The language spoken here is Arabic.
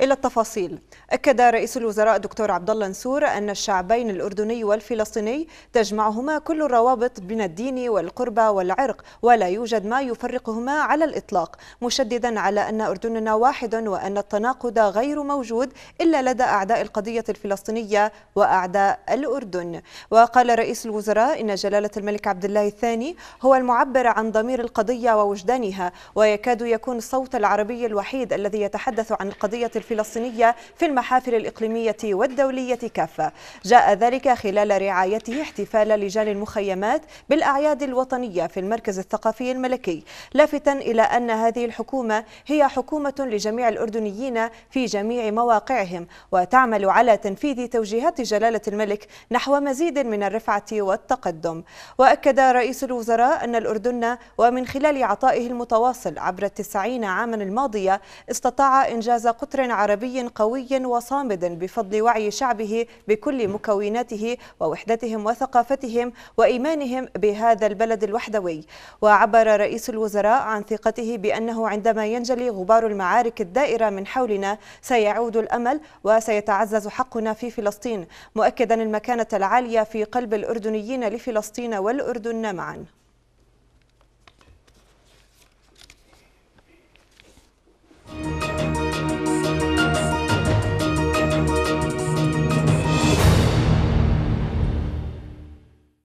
إلى التفاصيل أكد رئيس الوزراء دكتور عبد الله نسور أن الشعبين الأردني والفلسطيني تجمعهما كل الروابط بين الدين والقربة والعرق ولا يوجد ما يفرقهما على الإطلاق مشددا على أن أردننا واحد وأن التناقض غير موجود إلا لدى أعداء القضية الفلسطينية وأعداء الأردن وقال رئيس الوزراء إن جلالة الملك عبد الله الثاني هو المعبر عن ضمير القضية ووجدانها ويكاد يكون الصوت العربي الوحيد الذي يتحدث عن القضية الفلسطينية الفلسطينية في المحافل الإقليمية والدولية كافة جاء ذلك خلال رعايته احتفال لجان المخيمات بالأعياد الوطنية في المركز الثقافي الملكي لافتا إلى أن هذه الحكومة هي حكومة لجميع الأردنيين في جميع مواقعهم وتعمل على تنفيذ توجيهات جلالة الملك نحو مزيد من الرفعة والتقدم وأكد رئيس الوزراء أن الأردن ومن خلال عطائه المتواصل عبر التسعين عاما الماضية استطاع إنجاز قطر عربي قوي وصامد بفضل وعي شعبه بكل مكوناته ووحدتهم وثقافتهم وإيمانهم بهذا البلد الوحدوي وعبر رئيس الوزراء عن ثقته بأنه عندما ينجلي غبار المعارك الدائرة من حولنا سيعود الأمل وسيتعزز حقنا في فلسطين مؤكدا المكانة العالية في قلب الأردنيين لفلسطين والأردن معا